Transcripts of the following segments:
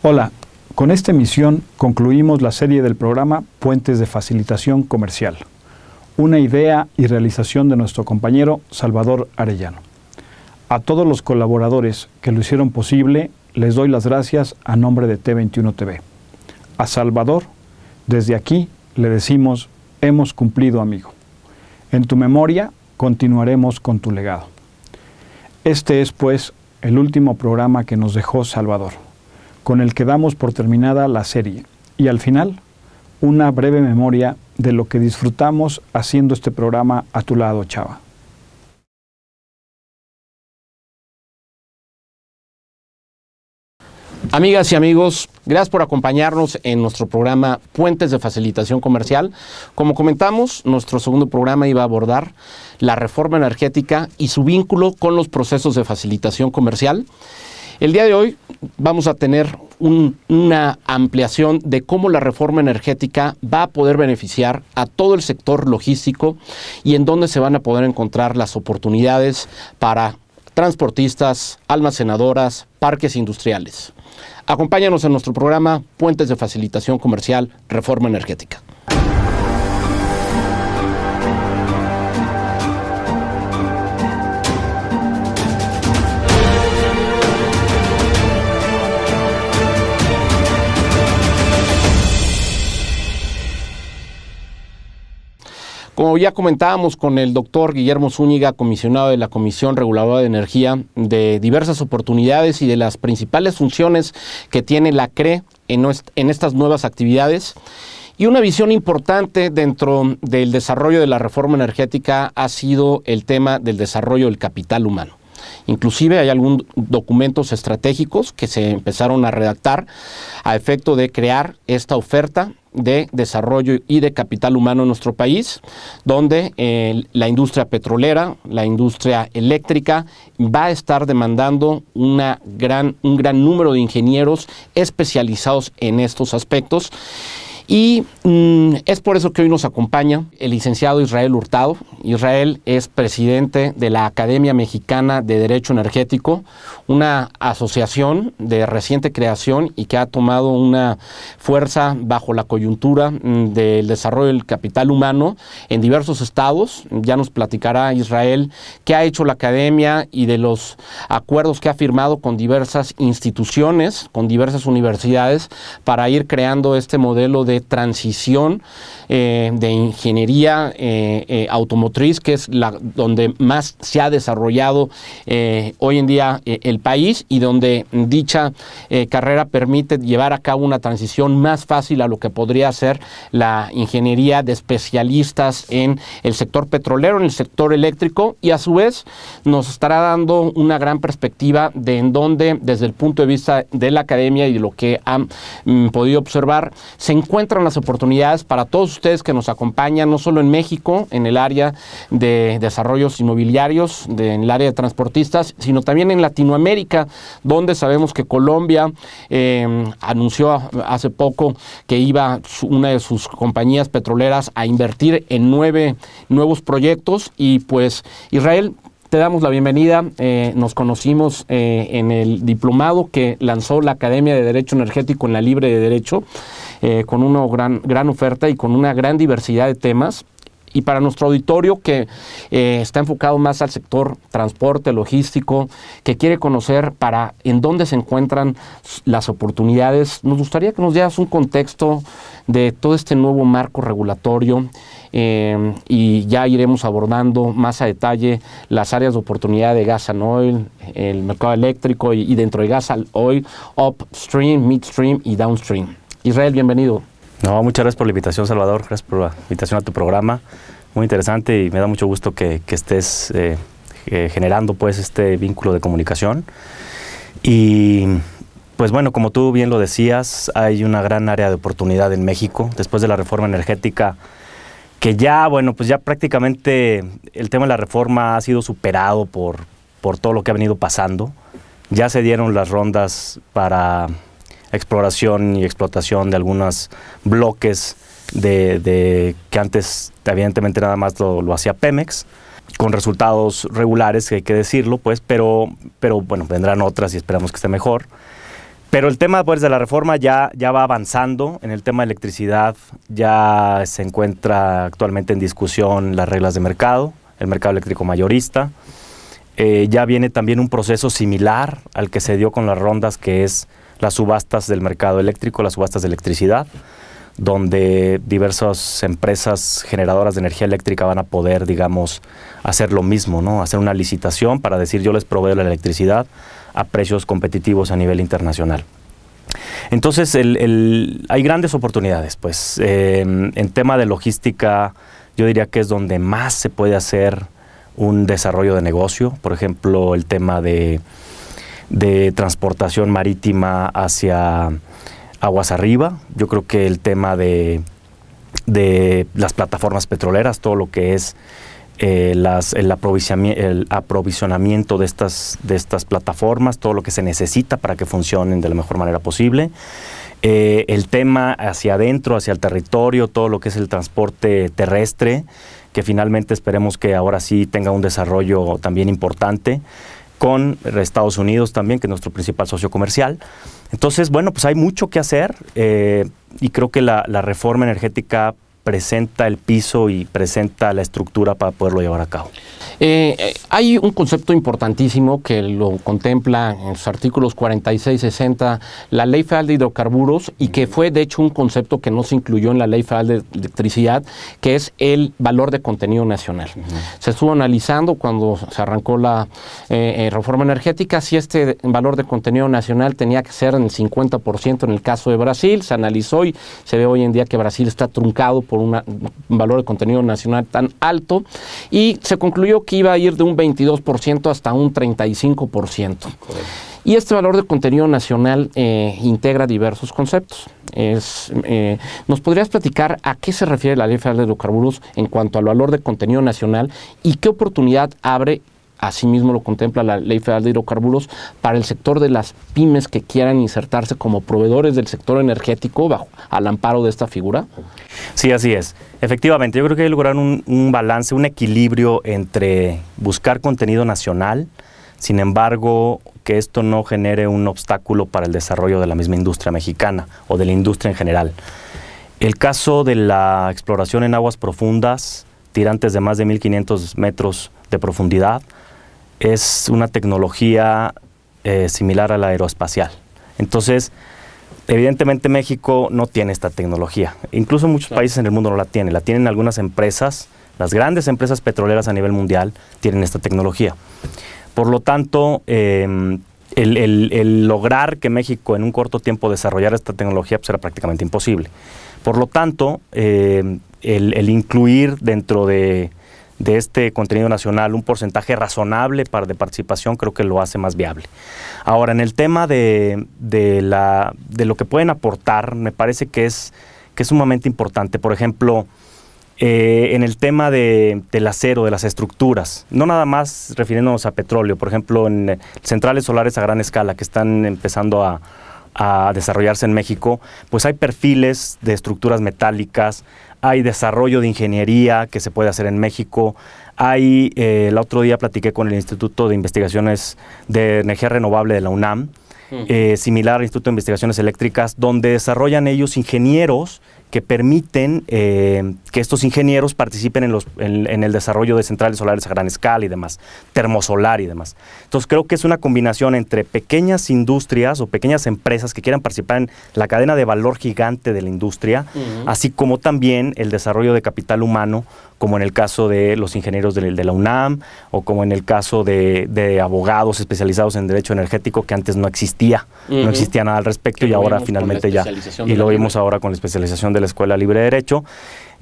Hola, con esta emisión concluimos la serie del programa Puentes de Facilitación Comercial, una idea y realización de nuestro compañero Salvador Arellano. A todos los colaboradores que lo hicieron posible, les doy las gracias a nombre de T21 TV. A Salvador, desde aquí le decimos, hemos cumplido amigo. En tu memoria continuaremos con tu legado. Este es pues el último programa que nos dejó Salvador con el que damos por terminada la serie. Y al final, una breve memoria de lo que disfrutamos haciendo este programa a tu lado, Chava. Amigas y amigos, gracias por acompañarnos en nuestro programa Puentes de Facilitación Comercial. Como comentamos, nuestro segundo programa iba a abordar la reforma energética y su vínculo con los procesos de facilitación comercial. El día de hoy vamos a tener una ampliación de cómo la reforma energética va a poder beneficiar a todo el sector logístico y en dónde se van a poder encontrar las oportunidades para transportistas, almacenadoras, parques industriales. Acompáñanos en nuestro programa Puentes de Facilitación Comercial Reforma Energética. Como ya comentábamos con el doctor Guillermo Zúñiga, comisionado de la Comisión Reguladora de Energía, de diversas oportunidades y de las principales funciones que tiene la CRE en, en estas nuevas actividades. Y una visión importante dentro del desarrollo de la reforma energética ha sido el tema del desarrollo del capital humano. Inclusive hay algunos documentos estratégicos que se empezaron a redactar a efecto de crear esta oferta de desarrollo y de capital humano en nuestro país, donde eh, la industria petrolera, la industria eléctrica va a estar demandando una gran, un gran número de ingenieros especializados en estos aspectos. Y mm, es por eso que hoy nos acompaña el licenciado Israel Hurtado. Israel es presidente de la Academia Mexicana de Derecho Energético, una asociación de reciente creación y que ha tomado una fuerza bajo la coyuntura mm, del desarrollo del capital humano en diversos estados. Ya nos platicará Israel qué ha hecho la academia y de los acuerdos que ha firmado con diversas instituciones, con diversas universidades, para ir creando este modelo de transición eh, de ingeniería eh, eh, automotriz, que es la, donde más se ha desarrollado hoy en día el país y donde dicha carrera permite llevar a cabo una transición más fácil a lo que podría ser la ingeniería de especialistas en el sector petrolero, en el sector eléctrico y a su vez nos estará dando una gran perspectiva de en dónde desde el punto de vista de la academia y de lo que han mm, podido observar se encuentra las oportunidades para todos ustedes que nos acompañan, no solo en México, en el área de desarrollos inmobiliarios, de, en el área de transportistas, sino también en Latinoamérica, donde sabemos que Colombia em, anunció hace poco que iba una de sus compañías petroleras a invertir en nueve nuevos proyectos y pues Israel te damos la bienvenida. Eh, nos conocimos eh, en el diplomado que lanzó la Academia de Derecho Energético en la Libre de Derecho, eh, con una gran, gran oferta y con una gran diversidad de temas y para nuestro auditorio que eh, está enfocado más al sector transporte, logístico, que quiere conocer para en dónde se encuentran las oportunidades, nos gustaría que nos dieras un contexto de todo este nuevo marco regulatorio em, y ya iremos abordando más a detalle las áreas de oportunidad de gas and oil, el mercado eléctrico y, y dentro de gas and oil, upstream, midstream y downstream. Israel, bienvenido. No, muchas gracias por la invitación, Salvador. Gracias por la invitación a tu programa. Muy interesante y me da mucho gusto que, que estés eh, eh, generando pues este vínculo de comunicación. Y pues bueno, como tú bien lo decías, hay una gran área de oportunidad en México. Después de la reforma energética, que ya, bueno, pues ya prácticamente el tema de la reforma ha sido superado por, por todo lo que ha venido pasando. Ya se dieron las rondas para exploración y explotación de algunos bloques de, que antes evidentemente nada más lo, hacía Pemex con resultados regulares, que hay que decirlo, pues, pero, pero bueno, vendrán otras y esperamos que esté mejor. Pero el tema pues, de la reforma ya, ya va avanzando. En el tema de electricidad ya se encuentra actualmente en discusión las reglas de mercado, el mercado eléctrico mayorista. Eh, ya viene también un proceso similar al que se dio con las rondas, que es las subastas del mercado eléctrico, las subastas de electricidad, donde diversas empresas generadoras de energía eléctrica van a poder, digamos, hacer lo mismo, ¿no? Hacer una licitación para decir yo les proveo la electricidad a precios competitivos a nivel internacional. Entonces, hay grandes oportunidades, pues. Em, en tema de logística, yo diría que es donde más se puede hacer un desarrollo de negocio. Por ejemplo, el tema de de transportación marítima hacia aguas arriba. Yo creo que el tema de, las plataformas petroleras, todo lo que es eh, el, aprovisionamiento, de estas, de estas plataformas, todo lo que se necesita para que funcionen de la mejor manera posible. Eh, el tema hacia adentro, hacia el territorio, todo lo que es el transporte terrestre, que finalmente esperemos que ahora sí tenga un desarrollo también importante con eh, Estados Unidos también, que es nuestro principal socio comercial. Entonces, bueno, pues hay mucho que hacer eh, y creo que la, la reforma energética presenta el piso y presenta la estructura para poderlo llevar a cabo. Eh, eh, hay un concepto importantísimo que lo contempla en los artículos 46 y 60, la Ley Federal de Hidrocarburos, y que fue de hecho un concepto que no se incluyó en la Ley Federal de Electricidad, que es el valor de contenido nacional. Se estuvo analizando cuando se arrancó la eh, reforma energética si este valor de contenido nacional tenía que ser en el 50% en el caso de Brasil, se analizó y se ve hoy en día que Brasil está truncado por un valor de contenido nacional tan alto y se concluyó que iba a ir de un 22% hasta un 35%. Y este valor de contenido nacional eh, integra diversos conceptos. Es, eh, ¿Nos podrías platicar a qué se refiere la Ley Federal de Hidrocarburos en cuanto al valor de contenido nacional y qué oportunidad abre Asimismo lo contempla la Ley Federal de Hidrocarburos para el sector de las pymes que quieran insertarse como proveedores del sector energético bajo al amparo de esta figura. Sí, así es. Efectivamente, yo creo que hay que lograr un, un balance, un equilibrio entre buscar contenido nacional, sin embargo, que esto no genere un obstáculo para el desarrollo de la misma industria mexicana o de la industria en general. El caso de la exploración en aguas profundas, tirantes de más de 1.500 metros de profundidad, es una tecnología eh, similar a la aeroespacial. Entonces, evidentemente México no tiene esta tecnología. Incluso muchos países en el mundo no la tienen. La tienen algunas empresas, las grandes empresas petroleras a nivel mundial tienen esta tecnología. Por lo tanto, em, el, lograr que México en un corto tiempo desarrollara esta tecnología será pues, prácticamente imposible. Por lo tanto, em, el, incluir dentro de de este contenido nacional un porcentaje razonable para de participación, creo que lo hace más viable. Ahora, en el tema de, la, de lo que pueden aportar, me parece que es, que es sumamente importante. Por ejemplo, eh, en el tema del acero, de las estructuras, no nada más refiriéndonos a petróleo, por ejemplo, en centrales solares a gran escala que están empezando a, a desarrollarse en México, pues hay perfiles de estructuras metálicas, hay desarrollo de ingeniería que se puede hacer en México. Hay, eh, el otro día platiqué con el Instituto de Investigaciones de Energía Renovable de la UNAM, eh, similar al Instituto de Investigaciones Eléctricas, donde desarrollan ellos ingenieros que permiten eh, que estos ingenieros participen en, el desarrollo de centrales solares a gran escala y demás, termosolar y demás. Entonces creo que es una combinación entre pequeñas industrias o pequeñas empresas que quieran participar en la cadena de valor gigante de la industria, así como también el desarrollo de capital humano como en el caso de los ingenieros de, la UNAM o como en el caso de, abogados especializados en derecho energético que antes no existía, no existía nada al respecto y ahora finalmente ya. Y lo vimos ahora con la especialización de la Escuela Libre de Derecho,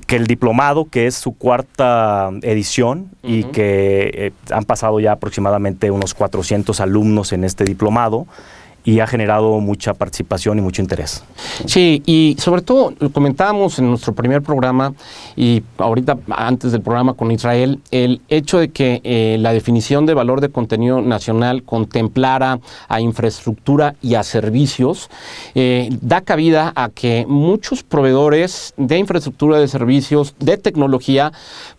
que el diplomado, que es su cuarta edición y que eh, han pasado ya aproximadamente unos 400 alumnos en este diplomado, y ha generado mucha participación y mucho interés. Sí, y sobre todo comentábamos en nuestro primer programa y ahorita antes del programa con Israel, el hecho de que eh, la definición de valor de contenido nacional contemplara a infraestructura y a servicios, eh, da cabida a que muchos proveedores de infraestructura de servicios, de tecnología,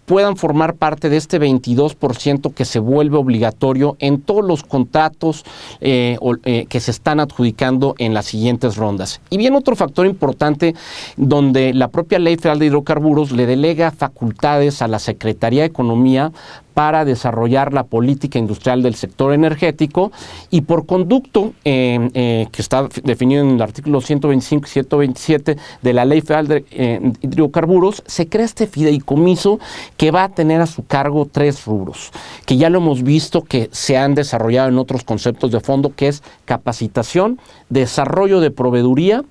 puedan formar parte de este 22% que se vuelve obligatorio en todos los contratos eh, eh, que se están adjudicando en las siguientes rondas. Y bien otro factor importante donde la propia Ley Federal de Hidrocarburos le delega facultades a la Secretaría de Economía para desarrollar la política industrial del sector energético y por conducto eh, eh, que está definido en el artículo 125 y 127 de la Ley Federal eh, de Hidrocarburos, se crea este fideicomiso que va a tener a su cargo tres rubros, que ya lo hemos visto que se han desarrollado en otros conceptos de fondo, que es capacitación, desarrollo de proveeduría,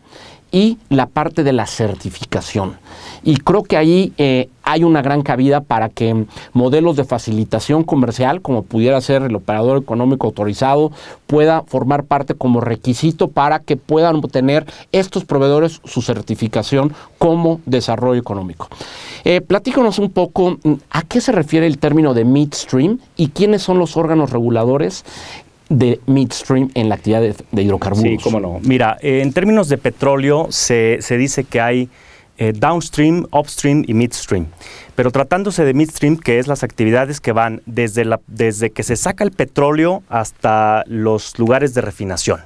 y la parte de la certificación. Y creo que ahí eh, hay una gran cabida para que modelos de facilitación comercial, como pudiera ser el operador económico autorizado, pueda formar parte como requisito para que puedan obtener estos proveedores su certificación como desarrollo económico. Eh, un poco mm, a qué se refiere el término de midstream y quiénes son los órganos reguladores de midstream en la actividad de, hidrocarburos. Sí, cómo no. Mira, eh, en términos de petróleo se, se dice que hay eh, downstream, upstream y midstream. Pero tratándose de midstream, que es las actividades que van desde, la, desde que se saca el petróleo hasta los lugares de refinación.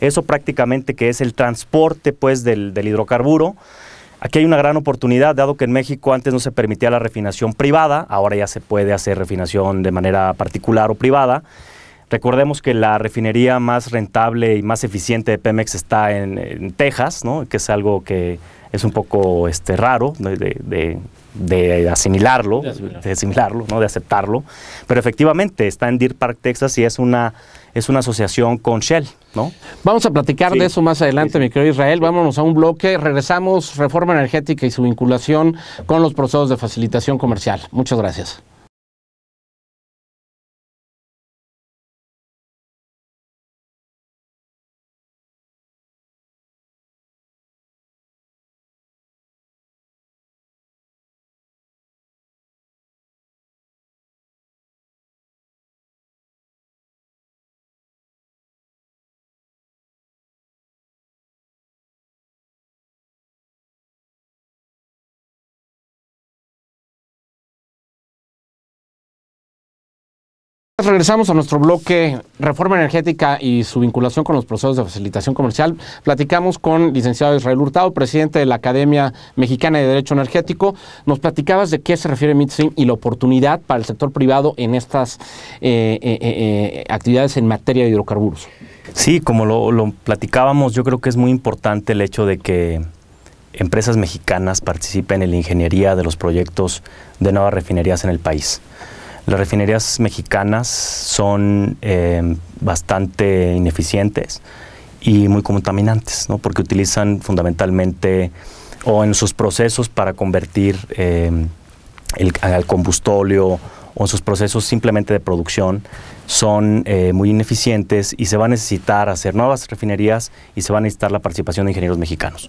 Eso prácticamente que es el transporte pues, del, del hidrocarburo. Aquí hay una gran oportunidad, dado que en México antes no se permitía la refinación privada, ahora ya se puede hacer refinación de manera particular o privada. Recordemos que la refinería más rentable y más eficiente de Pemex está en, Texas, ¿no? que es algo que es un poco este, raro de, asimilarlo, de, asimilarlo, ¿no? de aceptarlo. Pero efectivamente está en Deer Park, Texas y es una, es una asociación con Shell. ¿no? Vamos a platicar de eso más adelante, mi querido Israel. Vámonos a un bloque. Regresamos, reforma energética y su vinculación con los procesos de facilitación comercial. Muchas gracias. Regresamos a nuestro bloque Reforma Energética y su vinculación con los procesos de facilitación comercial. Platicamos con licenciado Israel Hurtado, presidente de la Academia Mexicana de Derecho Energético. Nos platicabas de qué se refiere midstream y la oportunidad para el sector privado en estas eh, eh, eh, actividades en materia de hidrocarburos. Sí, como lo platicábamos, yo creo que es muy importante el hecho de que empresas mexicanas participen en la ingeniería de los proyectos de nuevas refinerías en el país. Las refinerías mexicanas son eh, bastante ineficientes y muy contaminantes, ¿no? porque utilizan fundamentalmente o en sus procesos para convertir eh, el, al combustóleo o en sus procesos simplemente de producción son eh, muy ineficientes y se va a necesitar hacer nuevas refinerías y se va a necesitar la participación de ingenieros mexicanos.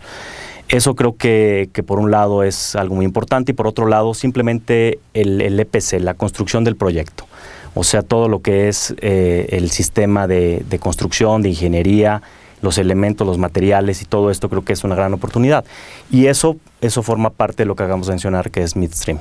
Eso creo que, por un lado es algo muy importante y por otro lado simplemente el, EPC, e la construcción del proyecto. O sea, todo lo que es eh, el sistema de, de construcción, de ingeniería, los elementos, los materiales y todo esto creo que es una gran oportunidad. Y eso eso forma parte de lo que hagamos mencionar, que es midstream.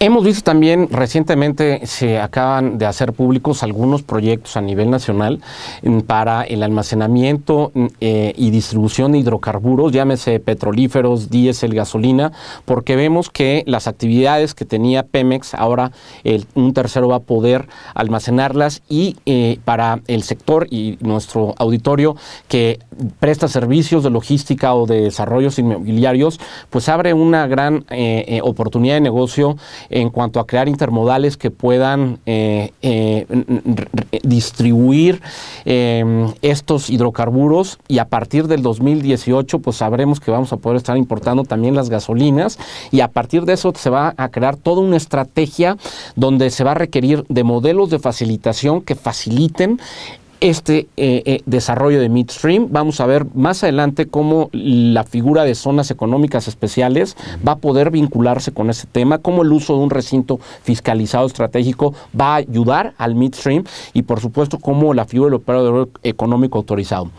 Hemos visto también recientemente se acaban de hacer públicos algunos proyectos a nivel nacional mm, para el almacenamiento mm, eh, y distribución de hidrocarburos, llámese petrolíferos, diésel, gasolina, porque vemos que las actividades que tenía Pemex ahora el, un tercero va a poder almacenarlas y eh, para el sector y nuestro auditorio que presta servicios de logística o de desarrollos inmobiliarios, pues pues, abre una gran eh, eh, oportunidad de negocio en cuanto a crear intermodales que puedan eh, distribuir estos hidrocarburos y a partir del 2018 pues sabremos que vamos a poder estar importando también las gasolinas y a partir de eso se va a crear toda una estrategia donde se va a requerir de modelos de facilitación que faciliten este eh, eh, desarrollo de midstream. Vamos a ver más adelante cómo la figura de zonas económicas especiales va a poder vincularse con ese tema, cómo el uso de un recinto fiscalizado estratégico va a ayudar al midstream y por supuesto cómo la figura del operador económico autorizado.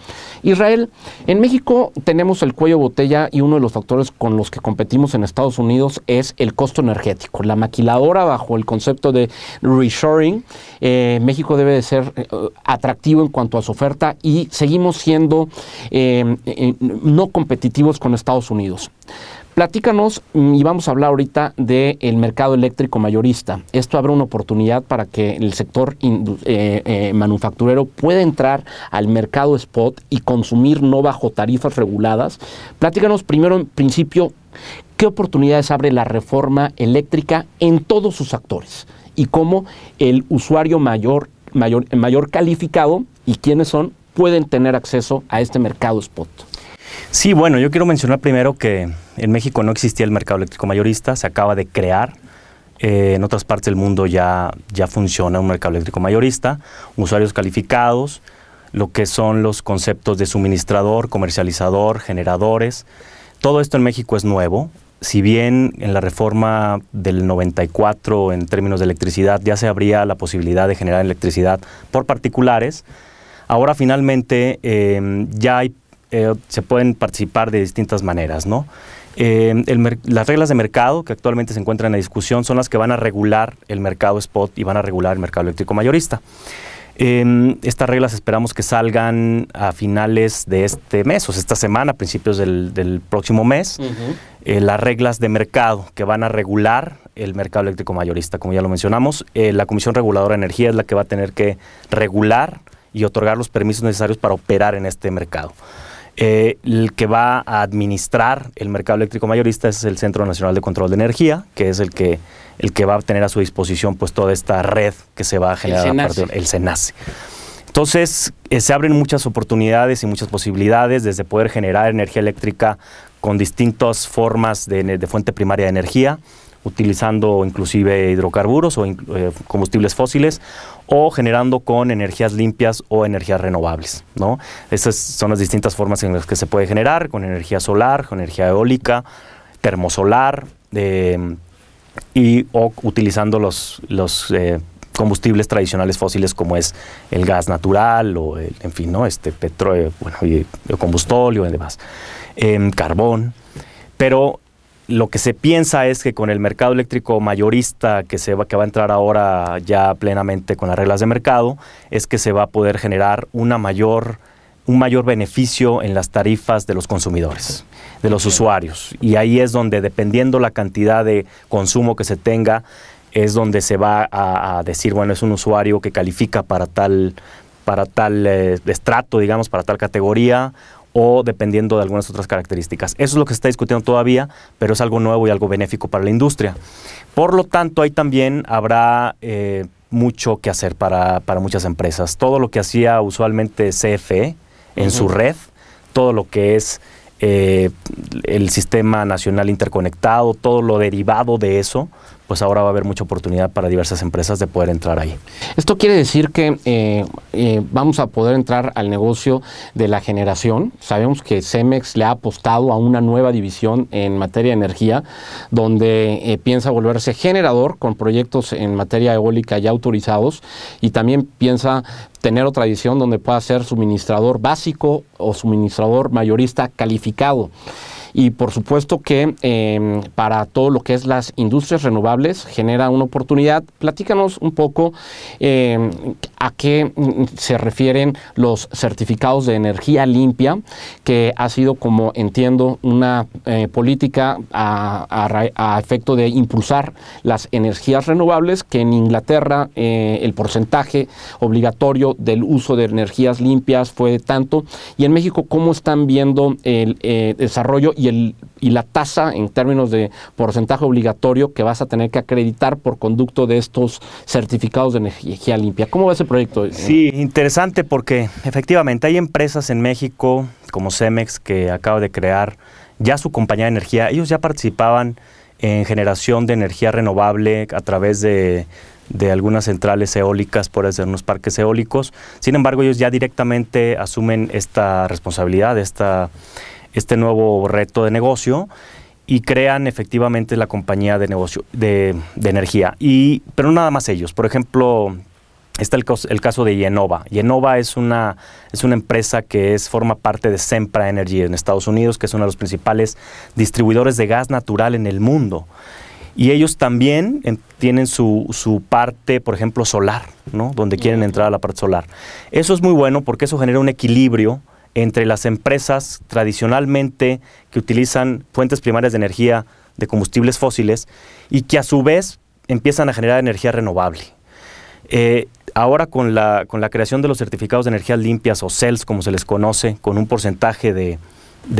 Israel, en México tenemos el cuello botella y uno de los factores con los que competimos en Estados Unidos es el costo energético. La maquiladora bajo el concepto de reshoring, eh, México debe de ser atractivo en cuanto a su oferta y seguimos siendo em, eh, no competitivos con Estados Unidos. Platícanos mm, y vamos a hablar ahorita del mercado eléctrico mayorista. Esto abre una oportunidad para que el sector eh, eh, manufacturero pueda entrar al mercado spot y consumir no bajo tarifas reguladas. Platícanos primero en principio qué oportunidades abre la reforma eléctrica en todos sus actores y cómo el usuario mayor mayor, calificado y quiénes son pueden tener acceso a este mercado spot. Sí, bueno, yo quiero mencionar primero que en México no existía el mercado eléctrico mayorista, se acaba de crear. Eh, en otras partes del mundo ya, ya funciona un mercado eléctrico mayorista, usuarios calificados, lo que son los conceptos de suministrador, comercializador, generadores. Todo esto en México es nuevo si bien en la reforma del 94 en términos de electricidad ya se abría la posibilidad de generar electricidad por particulares, ahora finalmente em, ya eh, se pueden participar de distintas maneras. Em, las reglas de mercado que actualmente se encuentran en la discusión son las que van a regular el mercado spot y van a regular el mercado eléctrico mayorista. Em, estas reglas esperamos que salgan a finales de este mes, o sea, esta semana, a principios del, próximo mes. Eh, las reglas de mercado que van a regular el mercado eléctrico mayorista, como ya lo mencionamos. Eh, la Comisión Reguladora de Energía es la que va a tener que regular y otorgar los permisos necesarios para operar en este mercado. Eh, el que va a administrar el mercado eléctrico mayorista es el Centro Nacional de Control de Energía, que es el que, el que va a tener a su disposición pues, toda esta red que se va a generar el SENACE. Entonces, eh, se abren muchas oportunidades y muchas posibilidades desde poder generar energía eléctrica con distintas formas de fuente primaria de energía, utilizando inclusive hidrocarburos o eh, combustibles fósiles o generando con energías limpias o energías renovables. ¿no? Estas son las distintas formas en las que se puede generar, con energía solar, con energía eólica, termosolar em, y o utilizando los, los eh, combustibles tradicionales fósiles como es el gas natural o el, en fin, ¿no? este petróleo, bueno, y, el combustóleo y demás, em, carbón. Pero lo que se piensa es que con el mercado eléctrico mayorista que, se va, que va a entrar ahora ya plenamente con las reglas de mercado, es que se va a poder generar una mayor un mayor beneficio en las tarifas de los consumidores, de los usuarios. Y ahí es donde, dependiendo la cantidad de consumo que se tenga, es donde se va a, decir, bueno, es un usuario que califica para tal, para tal eh, estrato, digamos, para tal categoría, o dependiendo de algunas otras características. Eso es lo que se está discutiendo todavía, pero es algo nuevo y algo benéfico para la industria. Por lo tanto, ahí también habrá eh, mucho que hacer para, muchas empresas. Todo lo que hacía usualmente CFE en su red, todo lo que es eh, el sistema nacional interconectado, todo lo derivado de eso, pues ahora va a haber mucha oportunidad para diversas empresas de poder entrar ahí. Esto quiere decir que eh, eh, vamos a poder entrar al negocio de la generación. Sabemos que Cemex le ha apostado a una nueva división en materia de energía, donde eh, piensa volverse generador con proyectos en materia eólica ya autorizados y también piensa tener otra división donde pueda ser suministrador básico o suministrador mayorista calificado y por supuesto que em, para todo lo que es las industrias renovables genera una oportunidad. Platícanos un poco em, a qué mm, se refieren los certificados de energía limpia, que ha sido, como entiendo, una eh, política a, efecto de impulsar las energías renovables, que en Inglaterra eh, el porcentaje obligatorio del uso de energías limpias fue de tanto, y en México cómo están viendo el eh, desarrollo y, y la tasa en términos de porcentaje obligatorio que vas a tener que acreditar por conducto de estos certificados de energía limpia. ¿Cómo va ese proyecto? Sí, interesante porque efectivamente hay empresas en México como Cemex que acaba de crear ya su compañía de energía. Ellos ya participaban en generación de energía renovable a través de, algunas centrales eólicas, por hacer unos parques eólicos. Sin embargo, ellos ya directamente asumen esta responsabilidad, esta este nuevo reto de negocio y crean efectivamente la compañía de negocio de, energía. Y, pero no nada más ellos. Por ejemplo, está el, caso de Yenova. Yenova es una, es una empresa que es, forma parte de Sempra Energy en Estados Unidos, que es uno de los principales distribuidores de gas natural en el mundo. Y ellos también tienen su, su, parte, por ejemplo, solar, ¿no? Donde quieren entrar a la parte solar. Eso es muy bueno porque eso genera un equilibrio entre las empresas tradicionalmente que utilizan fuentes primarias de energía de combustibles fósiles y que a su vez empiezan a generar energía renovable. Eh, ahora con la, con la, creación de los certificados de energías limpias o CELS, como se les conoce, con un porcentaje de,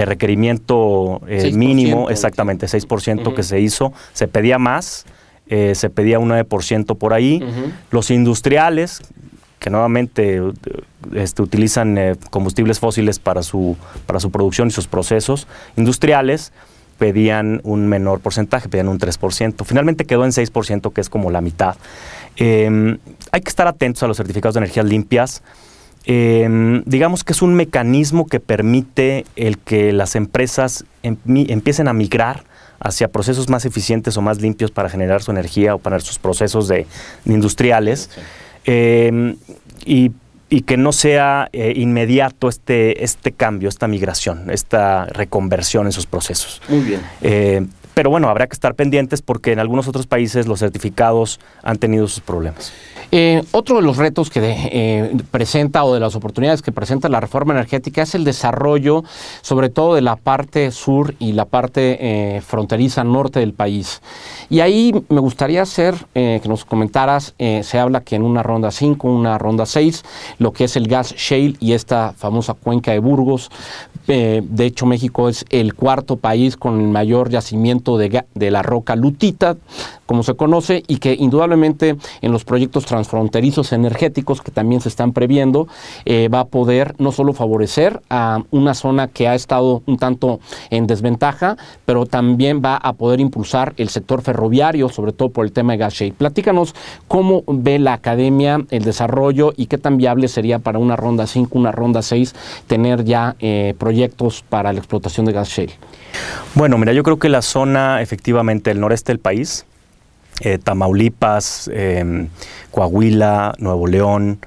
requerimiento eh, mínimo, exactamente, 6% que se hizo, se pedía más, eh, se pedía un 9% por ahí. Los industriales que nuevamente este, utilizan eh, combustibles fósiles para su, para su producción y sus procesos industriales, pedían un menor porcentaje, pedían un 3%. Finalmente quedó en 6%, que es como la mitad. Em, hay que estar atentos a los certificados de energías limpias. Em, digamos que es un mecanismo que permite el que las empresas em, empiecen a migrar hacia procesos más eficientes o más limpios para generar su energía o para sus procesos de, industriales. Em, y, y, que no sea eh, inmediato este, este cambio, esta migración, esta reconversión en sus procesos. Muy bien. Eh, pero bueno, habrá que estar pendientes porque en algunos otros países los certificados han tenido sus problemas. Eh, otro de los retos que eh, presenta o de las oportunidades que presenta la reforma energética es el desarrollo, sobre todo de la parte sur y la parte eh, fronteriza norte del país. Y ahí me gustaría hacer que nos comentaras, se habla que en una ronda 5, una ronda 6, lo que es el gas shale y esta famosa cuenca de Burgos. de hecho, México es el cuarto país con el mayor yacimiento de la roca lutita, como se conoce, y que indudablemente en los proyectos transfronterizos energéticos que también se están previendo, eh, va a poder no solo favorecer a una zona que ha estado un tanto en desventaja, pero también va a poder impulsar el sector ferroviario, sobre todo por el tema de gas shale. Platícanos cómo ve la academia el desarrollo y qué tan viable sería para una ronda 5, una ronda 6, tener ya eh, proyectos para la explotación de gas shale. Bueno, mira, yo creo que la zona efectivamente el noreste del país eh, Tamaulipas, em, Coahuila, Nuevo León,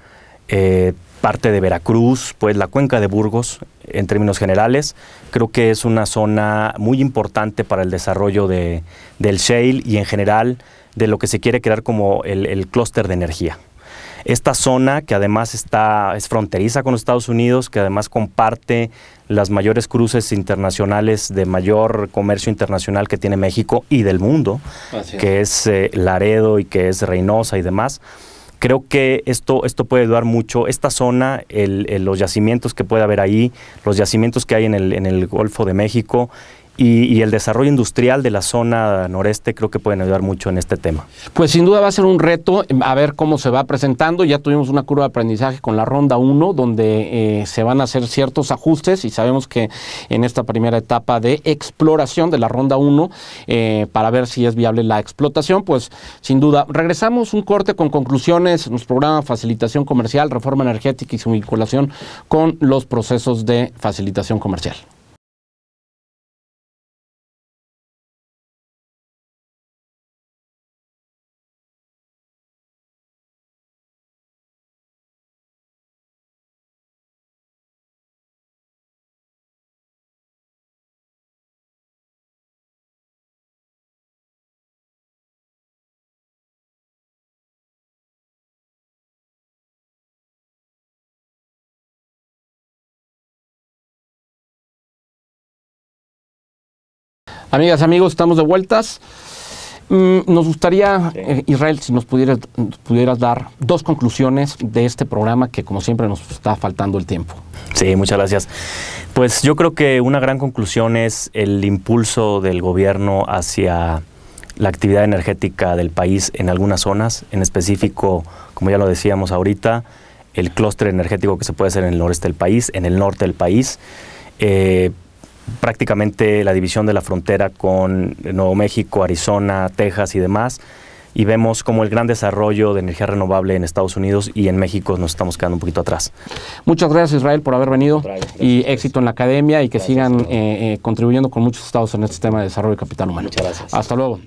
eh, parte de Veracruz, pues la cuenca de Burgos, en términos generales, creo que es una zona muy importante para el desarrollo de, del shale y en general de lo que se quiere crear como el clúster de energía. Esta zona que además está, es fronteriza con Estados Unidos, que además comparte las mayores cruces internacionales de mayor comercio internacional que tiene México y del mundo, que es eh, Laredo y que es Reynosa y demás. Creo que esto, esto puede ayudar mucho. Esta zona, los yacimientos que puede haber ahí, los yacimientos que hay en el, en el Golfo de México y, el desarrollo industrial de la zona noreste creo que pueden ayudar mucho en este tema. Pues sin duda va a ser un reto em, a ver cómo se va presentando. Ya tuvimos una curva de aprendizaje con la ronda 1, donde eh, se van a hacer ciertos ajustes y sabemos que en esta primera etapa de exploración de la ronda 1, eh, para ver si es viable la explotación, pues sin duda. Regresamos un corte con conclusiones, nuestro programa Facilitación Comercial, Reforma Energética y su vinculación con los procesos de facilitación comercial. Amigas, amigos, estamos de vueltas. Mm, nos gustaría, eh, Israel, si nos pudieras, dar dos conclusiones de este programa que como siempre nos está faltando el tiempo. Sí, muchas gracias. Pues yo creo que una gran conclusión es el impulso del gobierno hacia la actividad energética del país en algunas zonas, en específico, como ya lo decíamos ahorita, el clúster energético que se puede hacer en el noreste del país, en el norte del país. Eh, prácticamente la división de la frontera con Nuevo México, Arizona, Texas y demás, y vemos como el gran desarrollo de energía renovable en Estados Unidos y en México nos estamos quedando un poquito atrás. Muchas gracias Israel por haber venido y éxito en la academia y que sigan eh, eh, contribuyendo con muchos estados en este tema de desarrollo de capital humano. Muchas gracias. Hasta luego.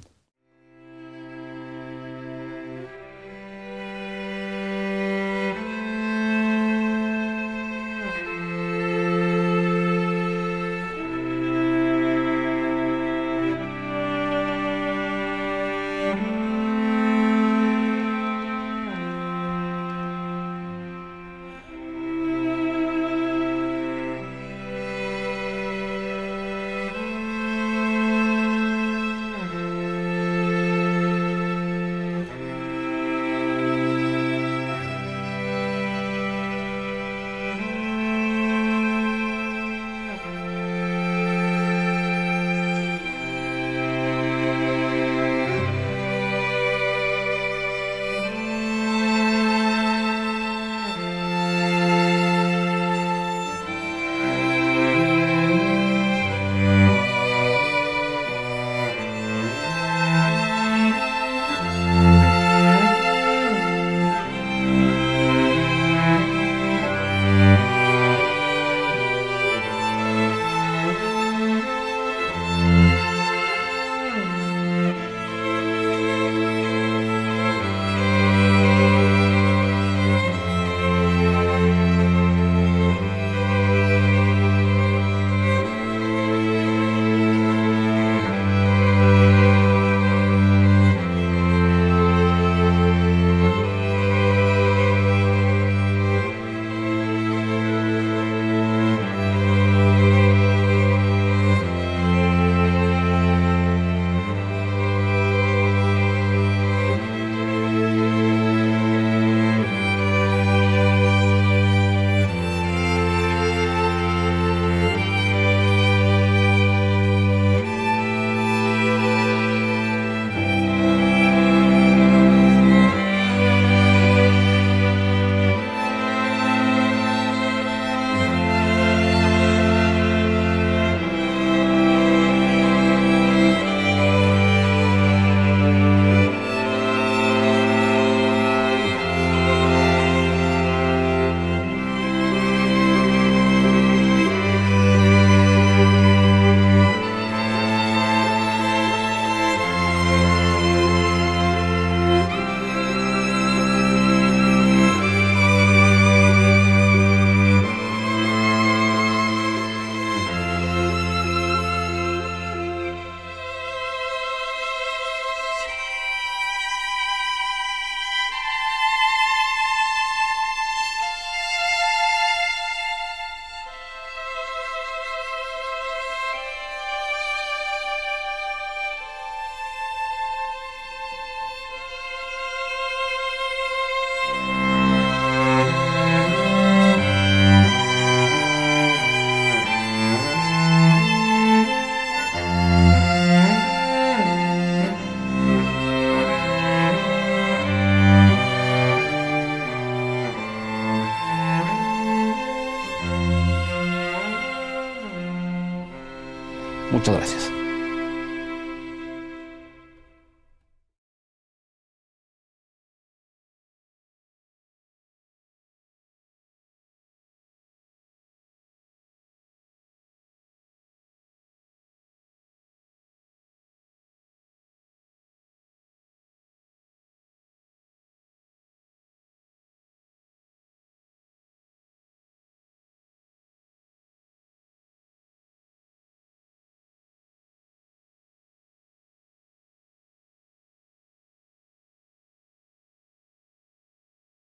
Muchas gracias.